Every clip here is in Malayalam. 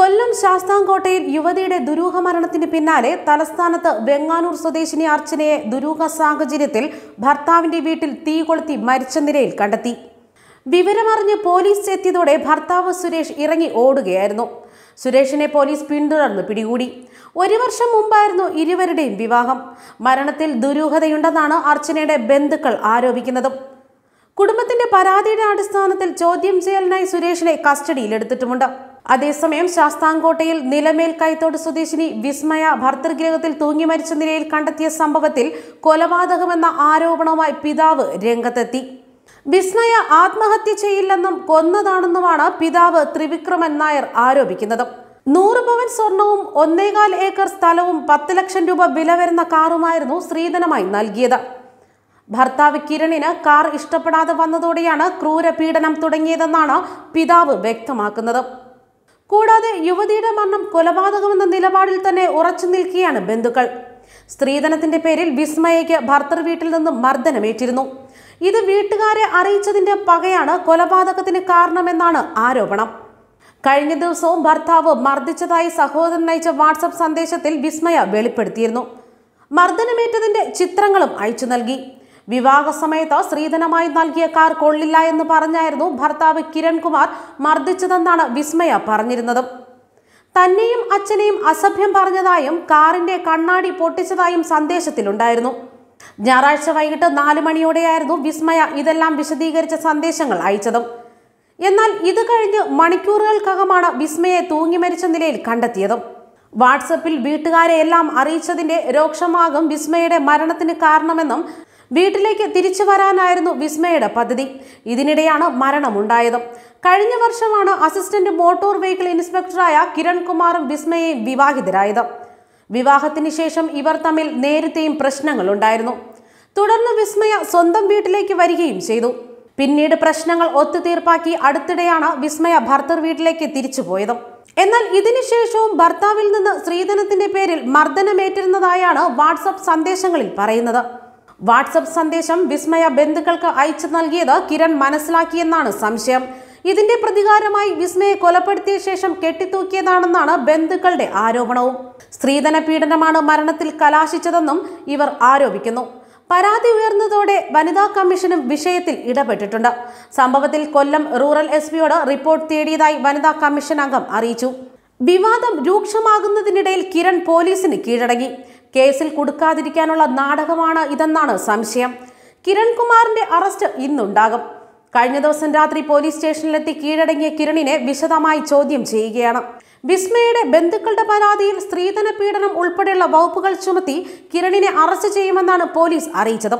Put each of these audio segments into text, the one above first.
കൊല്ലം ശാസ്താംകോട്ടയിൽ യുവതിയുടെ ദുരൂഹ മരണത്തിന് പിന്നാലെ തലസ്ഥാനത്ത് വെങ്ങാനൂർ സ്വദേശിനി അർച്ചനയെ ദുരൂഹ സാഹചര്യത്തിൽ ഭർത്താവിന്റെ വീട്ടിൽ തീ കൊളുത്തി മരിച്ച നിലയിൽ കണ്ടെത്തി വിവരമറിഞ്ഞ് പോലീസ് എത്തിയതോടെ ഭർത്താവ് സുരേഷ് ഇറങ്ങി ഓടുകയായിരുന്നു സുരേഷിനെ പോലീസ് പിന്തുടർന്ന് പിടികൂടി ഒരു വർഷം മുമ്പായിരുന്നു ഇരുവരുടെയും വിവാഹം മരണത്തിൽ ദുരൂഹതയുണ്ടെന്നാണ് അർച്ചനയുടെ ബന്ധുക്കൾ ആരോപിക്കുന്നതും കുടുംബത്തിന്റെ പരാതിയുടെ അടിസ്ഥാനത്തിൽ ചോദ്യം ചെയ്യലിനായി സുരേഷിനെ കസ്റ്റഡിയിലെടുത്തിട്ടുമുണ്ട് അതേസമയം ശാസ്താംകോട്ടയിൽ നിലമേൽ കൈത്തോട് സ്വദേശിനി വിസ്മയ ഭർത്തൃഗ്രഹത്തിൽ തൂങ്ങി മരിച്ച നിലയിൽ കണ്ടെത്തിയ സംഭവത്തിൽ കൊലപാതകമെന്ന ആരോപണവുമായി പിതാവ് രംഗത്തെത്തി വിസ്മയ ആത്മഹത്യ ചെയ്യില്ലെന്നും കൊന്നതാണെന്നുമാണ് പിതാവ് ത്രിവിക്രമൻ നായർ ആരോപിക്കുന്നത് നൂറ് പവൻ സ്വർണവും ഒന്നേകാൽ ഏക്കർ സ്ഥലവും പത്ത് ലക്ഷം രൂപ വില വരുന്ന കാറുമായിരുന്നു സ്ത്രീധനമായി നൽകിയത് ഭർത്താവ് കിരണിന് കാർ ഇഷ്ടപ്പെടാതെ വന്നതോടെയാണ് ക്രൂരപീഡനം തുടങ്ങിയതെന്നാണ് പിതാവ് വ്യക്തമാക്കുന്നത് കൂടാതെ യുവതിയുടെ മരണം കൊലപാതകമെന്ന നിലപാടിൽ തന്നെ ഉറച്ചു നിൽക്കുകയാണ് ബന്ധുക്കൾ സ്ത്രീധനത്തിന്റെ പേരിൽ വിസ്മയയ്ക്ക് ഭർത്തർ വീട്ടിൽ നിന്നും മർദ്ദനമേറ്റിരുന്നു ഇത് വീട്ടുകാരെ അറിയിച്ചതിന്റെ പകയാണ് കൊലപാതകത്തിന് കാരണമെന്നാണ് ആരോപണം കഴിഞ്ഞ ദിവസവും ഭർത്താവ് മർദ്ദിച്ചതായി സഹോദരൻ അയച്ച വാട്സപ്പ് സന്ദേശത്തിൽ വിസ്മയ വെളിപ്പെടുത്തിയിരുന്നു മർദ്ദനമേറ്റതിന്റെ ചിത്രങ്ങളും അയച്ചു നൽകി വിവാഹ സമയത്ത് സ്ത്രീധനമായി നൽകിയ കാർ കൊള്ളില്ല എന്ന് പറഞ്ഞായിരുന്നു ഭർത്താവ് കിരൺകുമാർ മർദ്ദിച്ചതെന്നാണ് വിസ്മയ പറഞ്ഞിരുന്നത് തന്നെയും അച്ഛനെയും അസഭ്യം പറഞ്ഞതായും കാറിന്റെ കണ്ണാടി പൊട്ടിച്ചതായും സന്ദേശത്തിലുണ്ടായിരുന്നു ഞായറാഴ്ച വൈകിട്ട് നാല് മണിയോടെയായിരുന്നു വിസ്മയ ഇതെല്ലാം വിശദീകരിച്ച സന്ദേശങ്ങൾ അയച്ചതും എന്നാൽ ഇത് കഴിഞ്ഞ് മണിക്കൂറുകൾക്കകമാണ് വിസ്മയെ തൂങ്ങി മരിച്ച നിലയിൽ കണ്ടെത്തിയത് വാട്സപ്പിൽ വീട്ടുകാരെ എല്ലാം അറിയിച്ചതിന്റെ രോക്ഷമാകും വിസ്മയുടെ മരണത്തിന് കാരണമെന്നും വീട്ടിലേക്ക് തിരിച്ചു വരാനായിരുന്നു വിസ്മയുടെ പദ്ധതി ഇതിനിടെയാണ് മരണമുണ്ടായത് കഴിഞ്ഞ വർഷമാണ് അസിസ്റ്റന്റ് മോട്ടോർ വെഹിക്കിൾ ഇൻസ്പെക്ടറായ കിരൺകുമാറും വിസ്മയെയും വിവാഹിതരായത് വിവാഹത്തിന് ശേഷം ഇവർ തമ്മിൽ നേരത്തെയും പ്രശ്നങ്ങളുണ്ടായിരുന്നു തുടർന്ന് വിസ്മയ സ്വന്തം വീട്ടിലേക്ക് വരികയും ചെയ്തു പിന്നീട് പ്രശ്നങ്ങൾ ഒത്തുതീർപ്പാക്കി അടുത്തിടെയാണ് വിസ്മയ ഭർത്തർ വീട്ടിലേക്ക് പോയത് എന്നാൽ ഇതിനുശേഷവും ഭർത്താവിൽ നിന്ന് സ്ത്രീധനത്തിന്റെ പേരിൽ മർദ്ദനമേറ്റിരുന്നതായാണ് വാട്സപ്പ് സന്ദേശങ്ങളിൽ പറയുന്നത് വാട്സപ്പ് സന്ദേശം വിസ്മയ ബന്ധുക്കൾക്ക് അയച്ചു നൽകിയത് കിരൺ മനസ്സിലാക്കിയെന്നാണ് സംശയം ഇതിന്റെ പ്രതികാരമായി വിസ്മയെ കൊലപ്പെടുത്തിയ ശേഷം കെട്ടിത്തൂക്കിയതാണെന്നാണ് ബന്ധുക്കളുടെ ആരോപണവും സ്ത്രീധന പീഡനമാണ് മരണത്തിൽ കലാശിച്ചതെന്നും ഇവർ ആരോപിക്കുന്നു പരാതി ഉയർന്നതോടെ വനിതാ കമ്മീഷനും വിഷയത്തിൽ ഇടപെട്ടിട്ടുണ്ട് സംഭവത്തിൽ കൊല്ലം റൂറൽ എസ് പിയോട് റിപ്പോർട്ട് തേടിയതായി വനിതാ കമ്മീഷൻ അംഗം അറിയിച്ചു വിവാദം രൂക്ഷമാകുന്നതിനിടയിൽ കിരൺ പോലീസിന് കീഴടങ്ങി കേസിൽ കൊടുക്കാതിരിക്കാനുള്ള നാടകമാണ് ഇതെന്നാണ് സംശയം കിരൺകുമാറിന്റെ അറസ്റ്റ് ഇന്നുണ്ടാകും കഴിഞ്ഞ ദിവസം രാത്രി പോലീസ് സ്റ്റേഷനിലെത്തി കീഴടങ്ങിയ കിരണിനെ വിശദമായി ചോദ്യം ചെയ്യുകയാണ് വിസ്മയുടെ ബന്ധുക്കളുടെ പരാതിയിൽ സ്ത്രീധന പീഡനം ഉൾപ്പെടെയുള്ള വകുപ്പുകൾ ചുമത്തി കിരണിനെ അറസ്റ്റ് ചെയ്യുമെന്നാണ് പോലീസ് അറിയിച്ചത്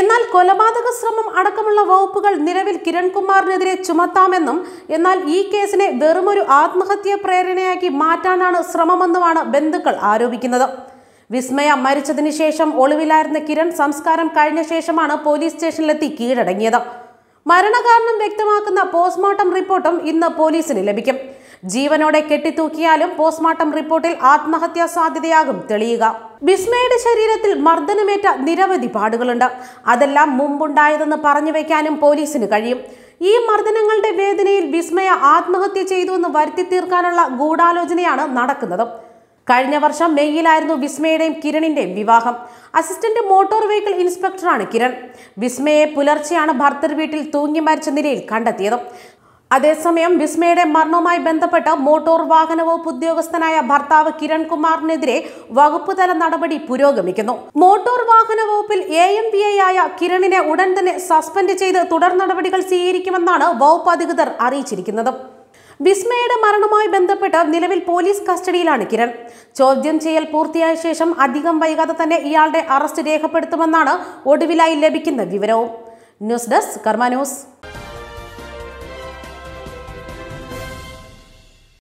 എന്നാൽ കൊലപാതക ശ്രമം അടക്കമുള്ള വകുപ്പുകൾ നിലവിൽ കിരൺകുമാറിനെതിരെ ചുമത്താമെന്നും എന്നാൽ ഈ കേസിനെ വെറുമൊരു ആത്മഹത്യാ പ്രേരണയാക്കി മാറ്റാനാണ് ശ്രമമെന്നുമാണ് ബന്ധുക്കൾ ആരോപിക്കുന്നത് വിസ്മയ മരിച്ചതിന് ശേഷം ഒളിവിലായിരുന്ന കിരൺ സംസ്കാരം കഴിഞ്ഞ ശേഷമാണ് പോലീസ് സ്റ്റേഷനിലെത്തി കീഴടങ്ങിയത് മരണകാരണം വ്യക്തമാക്കുന്ന പോസ്റ്റ്മോർട്ടം റിപ്പോർട്ടും ഇന്ന് പോലീസിന് ലഭിക്കും ജീവനോടെ കെട്ടിത്തൂക്കിയാലും പോസ്റ്റ്മോർട്ടം റിപ്പോർട്ടിൽ ആത്മഹത്യാ സാധ്യതയാകും തെളിയുക വിസ്മയുടെ ശരീരത്തിൽ മർദ്ദനമേറ്റ നിരവധി പാടുകളുണ്ട് അതെല്ലാം മുമ്പുണ്ടായതെന്ന് പറഞ്ഞു വയ്ക്കാനും പോലീസിന് കഴിയും ഈ മർദ്ദനങ്ങളുടെ വേദനയിൽ വിസ്മയ ആത്മഹത്യ ചെയ്തുവെന്ന് വരുത്തി തീർക്കാനുള്ള ഗൂഢാലോചനയാണ് നടക്കുന്നത് കഴിഞ്ഞ വർഷം മെയ്യിലായിരുന്നു വിസ്മയുടെയും കിരണിന്റെയും വിവാഹം അസിസ്റ്റന്റ് മോട്ടോർ വെഹിക്കിൾ ഇൻസ്പെക്ടറാണ് കിരൺ വിസ്മയെ പുലർച്ചെയാണ് ഭർത്തർ വീട്ടിൽ തൂങ്ങി മരിച്ച നിലയിൽ കണ്ടെത്തിയത് അതേസമയം വിസ്മയുടെ മരണവുമായി ബന്ധപ്പെട്ട് മോട്ടോർ വാഹന വകുപ്പ് ഉദ്യോഗസ്ഥനായ ഭർത്താവ് കിരൺകുമാറിനെതിരെ വകുപ്പ് തല നടപടി പുരോഗമിക്കുന്നു മോട്ടോർ വാഹന വകുപ്പിൽ എ എം വി ഐ ആയ കിരണിനെ ഉടൻ തന്നെ സസ്പെൻഡ് ചെയ്ത് തുടർ നടപടികൾ സ്വീകരിക്കുമെന്നാണ് വകുപ്പ് അധികൃതർ അറിയിച്ചിരിക്കുന്നത് വിസ്മയുടെ മരണവുമായി ബന്ധപ്പെട്ട് നിലവിൽ പോലീസ് കസ്റ്റഡിയിലാണ് കിരൺ ചോദ്യം ചെയ്യൽ പൂർത്തിയായ ശേഷം അധികം വൈകാതെ തന്നെ ഇയാളുടെ അറസ്റ്റ് രേഖപ്പെടുത്തുമെന്നാണ് ഒടുവിലായി ലഭിക്കുന്ന വിവരവും ന്യൂസ് ഡെസ്ക് കർമ്മ ന്യൂസ്